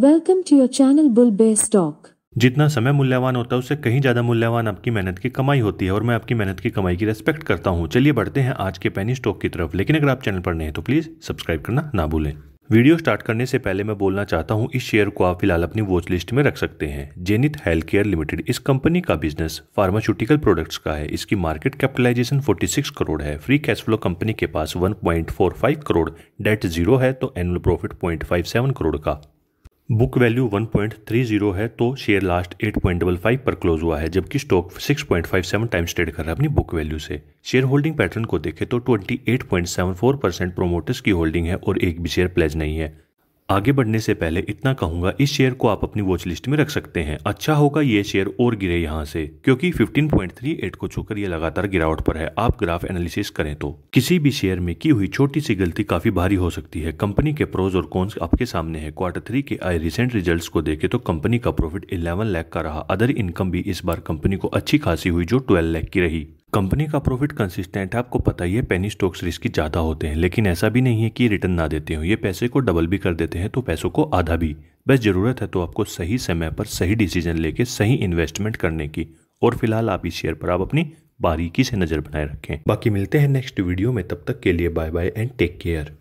welcome to your channel bull base stock जितना समय मूल्यवान होता है उससे कहीं ज़्यादा मूल्यवान आपकी मेहनत की कमाई होती है और मैं आपकी मेहनत की कमाई की रेस्पेक्ट करता हूँ चलिए बढ़ते हैं आज के पैनी स्टॉक की तरफ लेकिन अगर आप चैनल पर नए हैं तो प्लीज़ सब्सक्राइब करना ना भूलें वीडियो स्टार्ट करने से पहले मैं बोलना चाहता हूं इस शेयर को आप फिलहाल अपनी वॉच लिस्ट में रख सकते हैं जेनिथ हेल्थ केयर लिमिटेड इस कंपनी का बिजनेस फार्मास्यूटिकल प्रोडक्ट्स का है इसकी मार्केट कैपिटलाइजेशन 46 करोड़ है फ्री कैश फ्लो कंपनी के पास 1.45 करोड़ डेट जीरो है तो एनुअल प्रॉफिट पॉइंट करोड़ का बुक वैल्यू 1.30 है तो शेयर लास्ट 8.55 पर क्लोज हुआ है जबकि स्टॉक 6.57 टाइम्स ट्रेड कर रहा है अपनी बुक वैल्यू से शेयर होल्डिंग पैटर्न को देखें तो 28.74 परसेंट प्रोमोटर्स की होल्डिंग है और एक भी शेयर प्लेज नहीं है आगे बढ़ने से पहले इतना कहूंगा इस शेयर को आप अपनी वॉच लिस्ट में रख सकते हैं अच्छा होगा ये शेयर और गिरे यहाँ से क्योंकि 15.38 को छूकर ये लगातार गिरावट पर है आप ग्राफ एनालिसिस करें तो किसी भी शेयर में की हुई छोटी सी गलती काफी भारी हो सकती है कंपनी के प्रोज और कॉन्स आपके सामने है क्वार्टर थ्री के आए रिसेंट रिजल्ट को देखे तो कंपनी का प्रॉफिट इलेवन लैख का रहा अदर इनकम भी इस बार कंपनी को अच्छी खासी हुई जो ट्वेल्व लैख की रही कंपनी का प्रॉफिट कंसिस्टेंट है आपको पता ही है पेनी स्टॉक्स रिस्क ज़्यादा होते हैं लेकिन ऐसा भी नहीं है कि रिटर्न ना देते हो ये पैसे को डबल भी कर देते हैं तो पैसों को आधा भी बस ज़रूरत है तो आपको सही समय पर सही डिसीजन लेके सही इन्वेस्टमेंट करने की और फिलहाल आप इस शेयर पर आप अपनी बारीकी से नज़र बनाए रखें बाकी मिलते हैं नेक्स्ट वीडियो में तब तक के लिए bye bye and take care